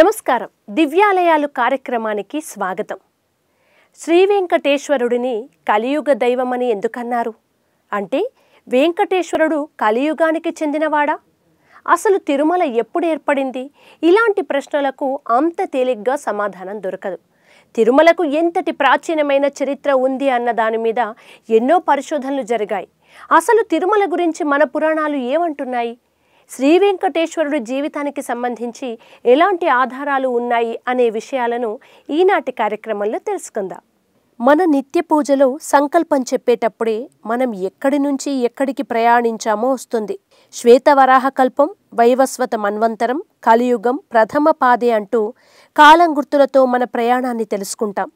నమస్కారం దివ్యాలయాలు కార్యక్రమానికి స్వాగతం శ్రీ వెంకటేశ్వరుడిని కలియుగ దైవమని ఎందుకన్నారు అంటే వెంకటేశ్వరుడు కలియుగానికి చెందినవాడా అసలు తిరుమల ఎప్పుడు ఏర్పడింది ఇలాంటి ప్రశ్నలకు అంత తేలిగ్గా సమాధానం దొరకదు తిరుమలకు ఎంతటి ప్రాచీనమైన చరిత్ర ఉంది అన్న దాని మీద ఎన్నో పరిశోధనలు జరిగాయి అసలు తిరుమల గురించి మన పురాణాలు ఏమంటున్నాయి శ్రీ వెంకటేశ్వరుడు జీవితానికి సంబంధించి ఎలాంటి ఆధారాలు ఉన్నాయి అనే విషయాలను ఈనాటి కార్యక్రమంలో తెలుసుకుందాం మన నిత్య పూజలో సంకల్పం చెప్పేటప్పుడే మనం ఎక్కడి నుంచి ఎక్కడికి ప్రయాణించామో వస్తుంది శ్వేతవరాహ కల్పం వైవస్వత మన్వంతరం కలియుగం ప్రథమ పాదే అంటూ కాలం గుర్తులతో మన ప్రయాణాన్ని తెలుసుకుంటాం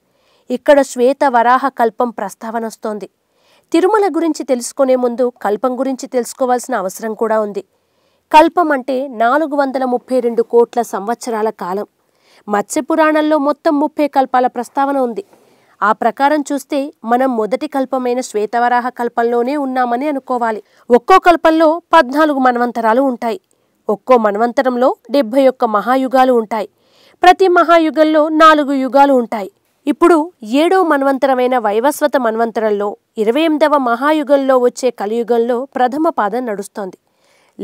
ఇక్కడ శ్వేత వరాహ కల్పం ప్రస్తావన వస్తోంది తిరుమల గురించి తెలుసుకునే ముందు కల్పం గురించి తెలుసుకోవాల్సిన అవసరం కూడా ఉంది కల్పం అంటే నాలుగు వందల ముప్పై రెండు కోట్ల సంవత్సరాల కాలం మత్స్యపురాణంలో మొత్తం ముప్పై కల్పాల ప్రస్తావన ఉంది ఆ ప్రకారం చూస్తే మనం మొదటి కల్పమైన శ్వేతవరాహ కల్పంలోనే ఉన్నామని అనుకోవాలి ఒక్కో కల్పంలో పద్నాలుగు మన్వంతరాలు ఉంటాయి ఒక్కో మన్వంతరంలో డెబ్భై ఒక్క మహాయుగాలు ఉంటాయి ప్రతి మహాయుగంలో నాలుగు యుగాలు ఉంటాయి ఇప్పుడు ఏడో మన్వంతరమైన వైవస్వత మన్వంతరంలో ఇరవై ఎనిమిదవ మహాయుగంలో వచ్చే కలియుగంలో ప్రథమ పాదం నడుస్తోంది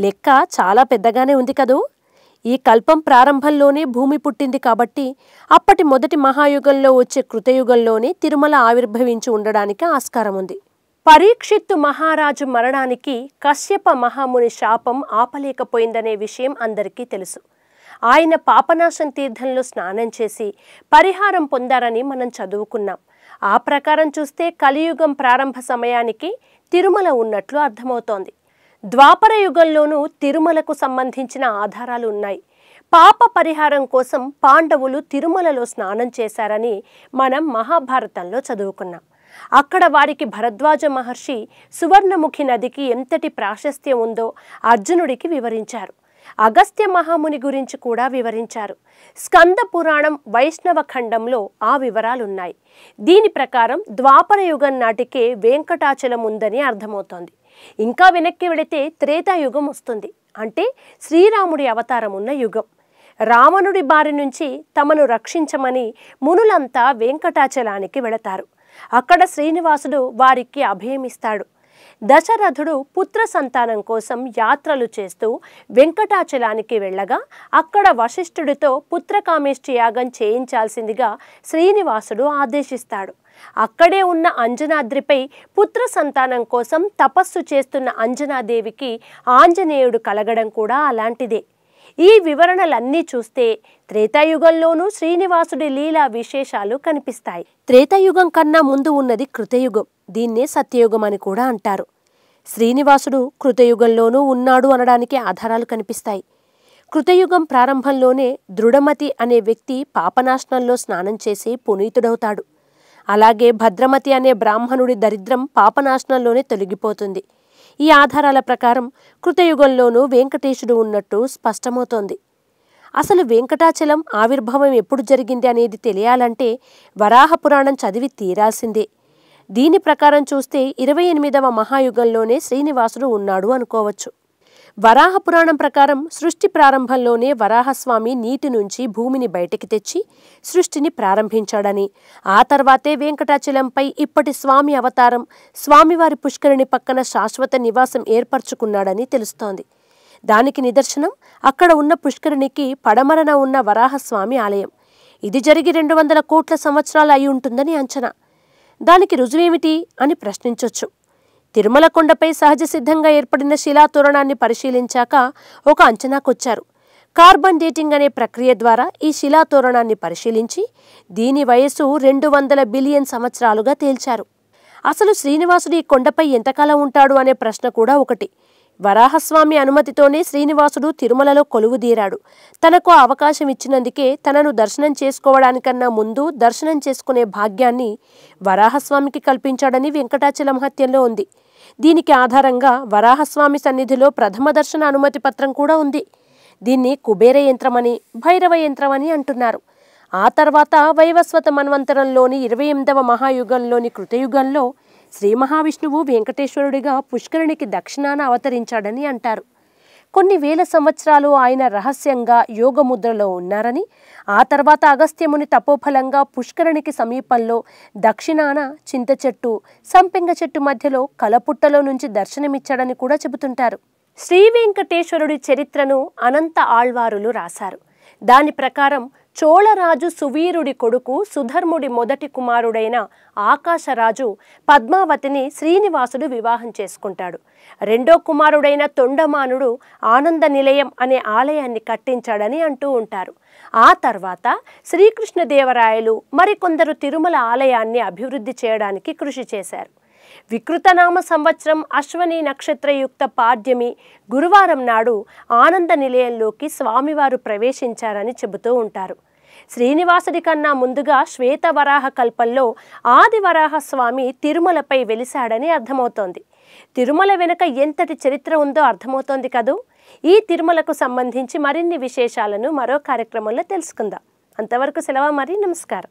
లెక్క చాలా పెద్దగానే ఉంది కదూ ఈ కల్పం ప్రారంభంలోనే భూమి పుట్టింది కాబట్టి అప్పటి మొదటి మహాయుగంలో వచ్చే కృతయుగంలోనే తిరుమల ఆవిర్భవించి ఉండడానికి ఆస్కారం ఉంది పరీక్షిత్తు మహారాజు మరణానికి కశ్యప మహాముని శాపం ఆపలేకపోయిందనే విషయం అందరికీ తెలుసు ఆయన పాపనాశం తీర్థంలో స్నానం చేసి పరిహారం పొందారని మనం చదువుకున్నాం ఆ ప్రకారం చూస్తే కలియుగం ప్రారంభ సమయానికి తిరుమల ఉన్నట్లు అర్థమవుతోంది ద్వాపర యుగంలోనూ తిరుమలకు సంబంధించిన ఆధారాలు ఉన్నాయి పాప పరిహారం కోసం పాండవులు తిరుమలలో స్నానం చేశారని మనం మహాభారతంలో చదువుకున్నాం అక్కడ వారికి భరద్వాజ మహర్షి సువర్ణముఖి నదికి ఎంతటి ప్రాశస్త్యం ఉందో అర్జునుడికి వివరించారు అగస్త్య మహాముని గురించి కూడా వివరించారు స్కంద పురాణం వైష్ణవ ఖండంలో ఆ వివరాలున్నాయి దీని ప్రకారం ద్వాపర యుగం నాటికే వెంకటాచలం ఉందని అర్థమవుతోంది ఇంకా వెనక్కి వెళితే త్రేతాయుగం వస్తుంది అంటే శ్రీరాముడి అవతారం ఉన్న యుగం రావణుడి బారి నుంచి తమను రక్షించమని మునులంతా వెంకటాచలానికి వెళతారు అక్కడ శ్రీనివాసుడు వారికి అభయమిస్తాడు దశరథుడు పుత్ర సంతానం కోసం యాత్రలు చేస్తూ వెంకటాచలానికి వెళ్ళగా అక్కడ వశిష్ఠుడితో పుత్రకామేష్టి యాగం చేయించాల్సిందిగా శ్రీనివాసుడు ఆదేశిస్తాడు అక్కడే ఉన్న అంజనాద్రిపై పుత్ర సంతానం కోసం తపస్సు చేస్తున్న అంజనాదేవికి ఆంజనేయుడు కలగడం కూడా అలాంటిదే ఈ వివరణలన్నీ చూస్తే త్రేతాయుగంలోనూ శ్రీనివాసుడి లీలా విశేషాలు కనిపిస్తాయి త్రేతాయుగం కన్నా ముందు ఉన్నది కృతయుగం దీన్నే సత్యయుగం అని కూడా అంటారు శ్రీనివాసుడు కృతయుగంలోనూ ఉన్నాడు అనడానికి ఆధారాలు కనిపిస్తాయి కృతయుగం ప్రారంభంలోనే దృఢమతి అనే వ్యక్తి పాపనాశనంలో స్నానం చేసి పునీతుడవుతాడు అలాగే భద్రమతి అనే బ్రాహ్మణుడి దరిద్రం పాపనాశనంలోనే తొలగిపోతుంది ఈ ఆధారాల ప్రకారం కృతయుగంలోనూ వెంకటేశుడు ఉన్నట్టు స్పష్టమవుతోంది అసలు వెంకటాచలం ఆవిర్భావం ఎప్పుడు జరిగింది అనేది తెలియాలంటే వరాహ పురాణం చదివి తీరాల్సిందే దీని ప్రకారం చూస్తే ఇరవై ఎనిమిదవ మహాయుగంలోనే శ్రీనివాసుడు ఉన్నాడు అనుకోవచ్చు వరాహ పురాణం ప్రకారం సృష్టి ప్రారంభంలోనే వరాహస్వామి నీటి నుంచి భూమిని బయటికి తెచ్చి సృష్టిని ప్రారంభించాడని ఆ తర్వాతే వెంకటాచలంపై ఇప్పటి స్వామి అవతారం స్వామివారి పుష్కరిణి పక్కన శాశ్వత నివాసం ఏర్పరచుకున్నాడని తెలుస్తోంది దానికి నిదర్శనం అక్కడ ఉన్న పుష్కరిణికి పడమరన ఉన్న వరాహస్వామి ఆలయం ఇది జరిగి రెండు వందల కోట్ల సంవత్సరాలు అయి ఉంటుందని అంచనా దానికి రుజువేమిటి అని ప్రశ్నించొచ్చు తిరుమల కొండపై సహజ సిద్ధంగా ఏర్పడిన శిలాతోరణాన్ని పరిశీలించాక ఒక అంచనాకొచ్చారు కార్బన్ డేటింగ్ అనే ప్రక్రియ ద్వారా ఈ శిలాతోరణాన్ని పరిశీలించి దీని వయస్సు రెండు వందల బిలియన్ సంవత్సరాలుగా తేల్చారు అసలు శ్రీనివాసుడు ఈ కొండపై ఎంతకాలం ఉంటాడు అనే ప్రశ్న కూడా ఒకటి వరాహస్వామి అనుమతితోనే శ్రీనివాసుడు తిరుమలలో కొలువుదీరాడు తనకు అవకాశం ఇచ్చినందుకే తనను దర్శనం చేసుకోవడానికన్నా ముందు దర్శనం చేసుకునే భాగ్యాన్ని వరాహస్వామికి కల్పించాడని వెంకటాచలం హత్యంలో ఉంది దీనికి ఆధారంగా వరాహస్వామి సన్నిధిలో ప్రథమ దర్శన అనుమతి పత్రం కూడా ఉంది దీన్ని కుబేర యంత్రమని భైరవ యంత్రమని అంటున్నారు ఆ తర్వాత వైవస్వత మన్వంతరంలోని ఇరవై ఎనిమిదవ మహాయుగంలోని కృతయుగంలో శ్రీ మహావిష్ణువు వెంకటేశ్వరుడిగా పుష్కరునికి దక్షిణాన అవతరించాడని అంటారు కొన్ని వేల సంవత్సరాలు ఆయన రహస్యంగా యోగముద్రలో ఉన్నారని ఆ తర్వాత అగస్త్యముని తపోఫలంగా పుష్కరణికి సమీపంలో దక్షిణాన చింత చెట్టు సంపెంగ చెట్టు మధ్యలో కలపుట్టలో నుంచి దర్శనమిచ్చాడని కూడా చెబుతుంటారు శ్రీ వెంకటేశ్వరుడి చరిత్రను అనంత ఆళ్వారులు రాశారు దాని ప్రకారం చోళరాజు సువీరుడి కొడుకు సుధర్ముడి మొదటి కుమారుడైన ఆకాశరాజు పద్మావతిని శ్రీనివాసుడు వివాహం చేసుకుంటాడు రెండో కుమారుడైన తొండమానుడు ఆనంద నిలయం అనే ఆలయాన్ని కట్టించాడని అంటూ ఉంటారు ఆ తర్వాత శ్రీకృష్ణదేవరాయలు మరికొందరు తిరుమల ఆలయాన్ని అభివృద్ధి చేయడానికి కృషి చేశారు వికృతనామ సంవత్సరం అశ్వని నక్షత్రయుక్త పాడ్యమి గురువారం నాడు ఆనంద నిలయంలోకి స్వామివారు ప్రవేశించారని చెబుతూ ఉంటారు శ్రీనివాసుడి కన్నా ముందుగా శ్వేతవరాహ కల్పంలో ఆదివరాహ స్వామి తిరుమలపై వెలిశాడని అర్థమవుతోంది తిరుమల వెనుక ఎంతటి చరిత్ర ఉందో అర్థమవుతోంది కదూ ఈ తిరుమలకు సంబంధించి మరిన్ని విశేషాలను మరో కార్యక్రమంలో తెలుసుకుందాం అంతవరకు సెలవు మరి నమస్కారం